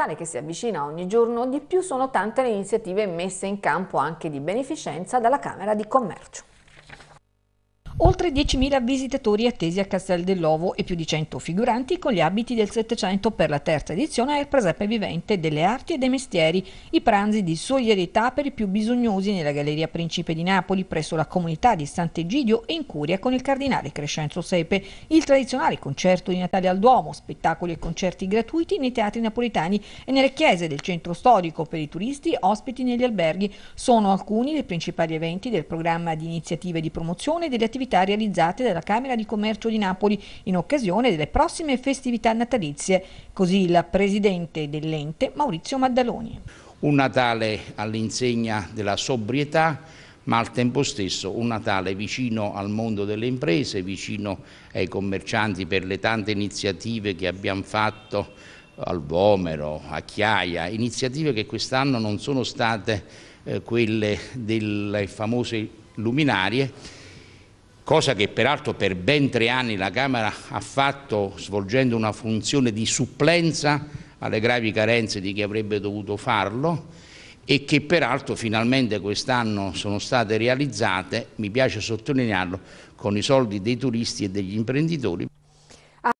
Natale che si avvicina ogni giorno di più sono tante le iniziative messe in campo anche di beneficenza dalla Camera di Commercio. Oltre 10.000 visitatori attesi a Castel dell'Ovo e più di 100 figuranti con gli abiti del Settecento per la terza edizione del Presepe Vivente delle Arti e dei Mestieri, i pranzi di solidarietà per i più bisognosi nella Galleria Principe di Napoli presso la comunità di Sant'Egidio e in curia con il Cardinale Crescenzo Sepe, il tradizionale concerto di Natale al Duomo, spettacoli e concerti gratuiti nei teatri napolitani e nelle chiese del centro storico per i turisti ospiti negli alberghi. Sono alcuni dei principali eventi del programma di iniziative di promozione delle attività attività realizzate dalla Camera di Commercio di Napoli in occasione delle prossime festività natalizie, così il presidente dell'ente Maurizio Maddaloni. Un Natale all'insegna della sobrietà, ma al tempo stesso un Natale vicino al mondo delle imprese, vicino ai commercianti per le tante iniziative che abbiamo fatto al Vomero, a Chiaia, iniziative che quest'anno non sono state eh, quelle delle famose luminarie, cosa che peraltro per ben tre anni la Camera ha fatto svolgendo una funzione di supplenza alle gravi carenze di chi avrebbe dovuto farlo e che peraltro finalmente quest'anno sono state realizzate, mi piace sottolinearlo, con i soldi dei turisti e degli imprenditori